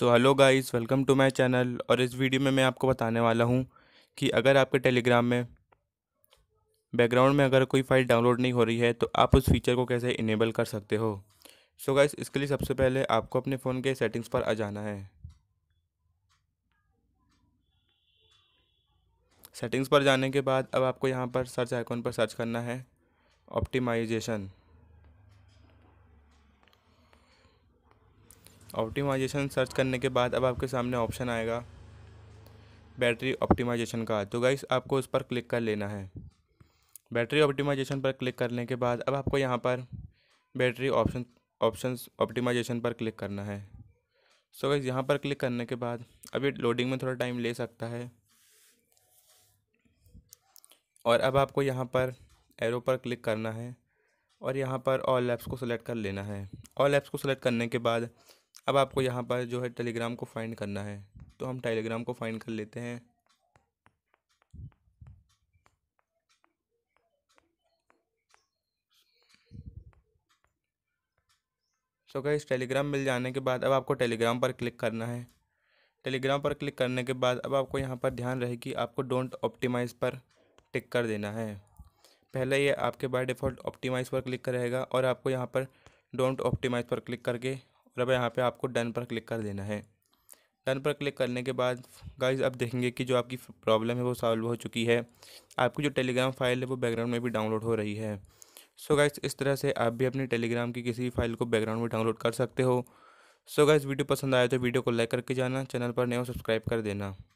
so hello guys welcome to my channel और इस video में मैं आपको बताने वाला हूँ कि अगर आपके टेलीग्राम में बैकग्राउंड में अगर कोई फ़ाइल डाउनलोड नहीं हो रही है तो आप उस फीचर को कैसे इनेबल कर सकते हो सो so गाइस इसके लिए सबसे पहले आपको अपने फ़ोन के सेटिंग्स पर आ जाना है सेटिंग्स पर जाने के बाद अब आपको यहाँ पर सर्च आइकॉन पर सर्च करना है ऑप्टिमाइजेशन ऑप्टिमाइजेशन सर्च करने के बाद अब आपके सामने ऑप्शन आएगा बैटरी ऑप्टिमाइजेशन का तो गाइस आपको उस पर क्लिक कर लेना है बैटरी ऑप्टिमाइजेशन पर क्लिक करने के बाद अब आपको यहाँ पर बैटरी ऑप्शन ऑप्शन ऑप्टिमाइजेशन पर क्लिक करना है सो गाइस यहाँ पर क्लिक करने के बाद अभी लोडिंग में थोड़ा टाइम ले सकता है और अब आपको यहाँ पर एरो पर क्लिक करना है और यहाँ पर ऑल ऐप्स को सिलेक्ट कर लेना है ऑल ऐप्स को सिलेक्ट करने के बाद अब आपको यहाँ पर जो है टेलीग्राम को फाइंड करना है तो हम टेलीग्राम को फाइंड कर लेते हैं सो so गाइस टेलीग्राम मिल जाने के बाद अब आपको टेलीग्राम पर क्लिक करना है टेलीग्राम पर क्लिक करने के बाद अब आपको यहाँ पर ध्यान रहे कि आपको डोंट ऑप्टिमाइज़ पर टिक कर देना है पहले ये आपके बाय डिफ़ॉल्ट ऑप्टिमाइज़ पर क्लिक करेगा और आपको यहाँ पर डोंट ऑप्टिमाइज़ पर क्लिक करके रबर मतलब यहाँ पे आपको डन पर क्लिक कर देना है डन पर क्लिक करने के बाद गाइज आप देखेंगे कि जो आपकी प्रॉब्लम है वो सॉल्व हो चुकी है आपकी जो टेलीग्राम फाइल है वो बैकग्राउंड में भी डाउनलोड हो रही है सो so गाइज इस तरह से आप भी अपनी टेलीग्राम की किसी भी फाइल को बैकग्राउंड में डाउनलोड कर सकते हो सो so गाइज वीडियो पसंद आया तो वीडियो को लाइक करके जाना चैनल पर नए हो सब्सक्राइब कर देना